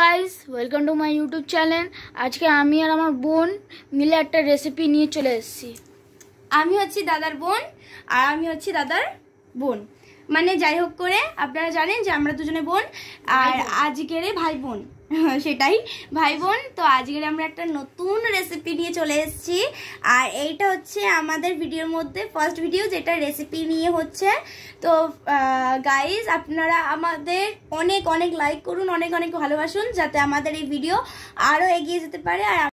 guys welcome to my YouTube channel আজকে আমি আর আমার বোন মিলে একটা রেসিপি নিয়ে চলে এসেছি আমি হচ্ছি দাদার বোন আর আমি হচ্ছি দাদার বোন মানে যাই হোক করে আপনারা জানেন যে আমরা দুজনে বোন আর আজকের ভাই বোন সেটাই ভাই বোন তো আজকের আমরা একটা নতুন রেসিপি নিয়ে চলে এসেছি আর এইটা হচ্ছে আমাদের ভিডিওর মধ্যে ফার্স্ট ভিডিও যেটা রেসিপি নিয়ে হচ্ছে তো গাইজ আপনারা আমাদের অনেক অনেক লাইক করুন অনেক অনেক ভালোবাসুন যাতে আমাদের এই ভিডিও আরও এগিয়ে যেতে পারে আর